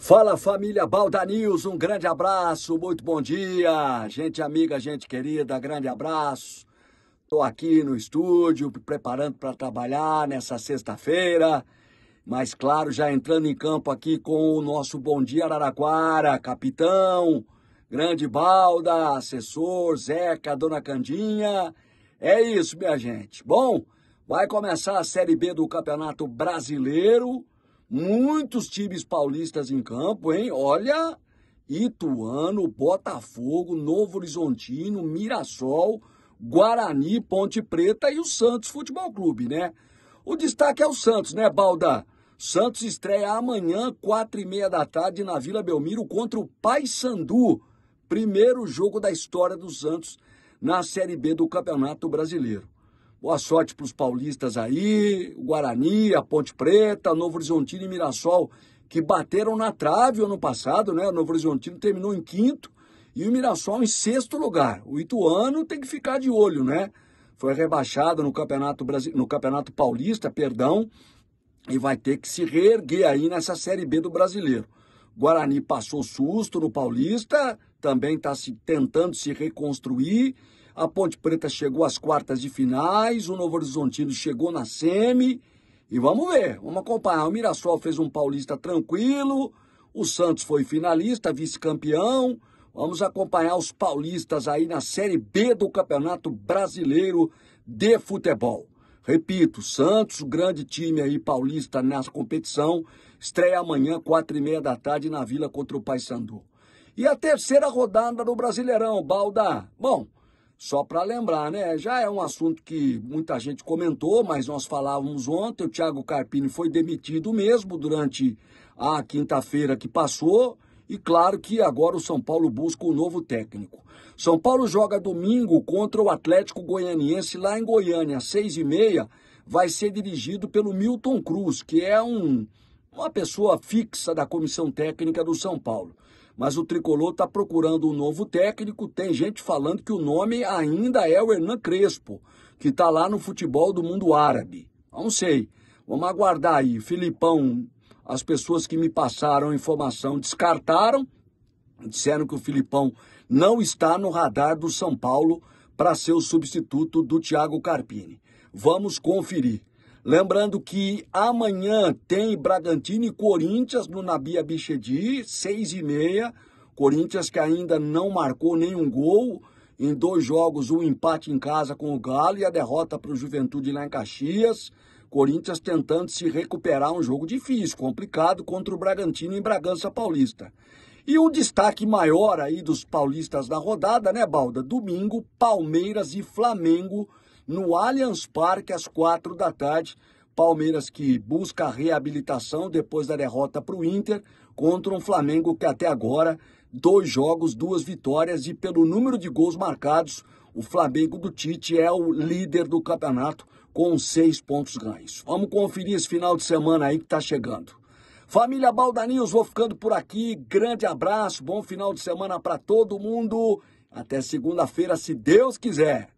Fala família Balda News, um grande abraço, muito bom dia, gente amiga, gente querida, grande abraço. Estou aqui no estúdio, preparando para trabalhar nessa sexta-feira, mas claro, já entrando em campo aqui com o nosso Bom Dia Araraquara, capitão, grande Balda, assessor, Zeca, dona Candinha. É isso, minha gente. Bom, vai começar a Série B do Campeonato Brasileiro. Muitos times paulistas em campo, hein? Olha, Ituano, Botafogo, Novo Horizontino, Mirassol, Guarani, Ponte Preta e o Santos Futebol Clube, né? O destaque é o Santos, né, Balda? Santos estreia amanhã, quatro e meia da tarde, na Vila Belmiro, contra o Paysandu. Primeiro jogo da história do Santos na Série B do Campeonato Brasileiro. Boa sorte para os paulistas aí, Guarani, a Ponte Preta, Novo Horizontino e Mirassol, que bateram na trave ano passado, né? O Novo Horizontino terminou em quinto e o Mirassol em sexto lugar. O Ituano tem que ficar de olho, né? Foi rebaixado no Campeonato, Brasi... no Campeonato Paulista, perdão, e vai ter que se reerguer aí nessa Série B do Brasileiro. Guarani passou susto no Paulista, também está se tentando se reconstruir a Ponte Preta chegou às quartas de finais, o Novo Horizontino chegou na semi. E vamos ver, vamos acompanhar. O Mirassol fez um paulista tranquilo, o Santos foi finalista, vice-campeão. Vamos acompanhar os paulistas aí na Série B do Campeonato Brasileiro de Futebol. Repito, Santos, grande time aí paulista nessa competição, estreia amanhã, quatro e meia da tarde, na Vila contra o Paysandu. E a terceira rodada do Brasileirão, Balda. Bom, só para lembrar, né? Já é um assunto que muita gente comentou, mas nós falávamos ontem. O Thiago Carpini foi demitido mesmo durante a quinta-feira que passou. E claro que agora o São Paulo busca um novo técnico. São Paulo joga domingo contra o Atlético Goianiense lá em Goiânia, às seis e meia. Vai ser dirigido pelo Milton Cruz, que é um uma pessoa fixa da comissão técnica do São Paulo. Mas o tricolor está procurando um novo técnico. Tem gente falando que o nome ainda é o Hernan Crespo, que está lá no futebol do mundo árabe. Não sei. Vamos aguardar aí. Filipão, as pessoas que me passaram informação descartaram, disseram que o Filipão não está no radar do São Paulo para ser o substituto do Thiago Carpini. Vamos conferir. Lembrando que amanhã tem Bragantino e Corinthians no Nabia Bichedi, seis e meia. Corinthians que ainda não marcou nenhum gol em dois jogos, um empate em casa com o Galo e a derrota para o Juventude lá em Caxias. Corinthians tentando se recuperar um jogo difícil, complicado contra o Bragantino em Bragança Paulista. E um destaque maior aí dos paulistas da rodada, né, Balda? Domingo, Palmeiras e Flamengo no Allianz Parque às quatro da tarde. Palmeiras que busca a reabilitação depois da derrota para o Inter contra um Flamengo que até agora dois jogos, duas vitórias e pelo número de gols marcados, o Flamengo do Tite é o líder do campeonato com seis pontos ganhos. Vamos conferir esse final de semana aí que está chegando. Família Balda vou ficando por aqui. Grande abraço, bom final de semana para todo mundo. Até segunda-feira, se Deus quiser.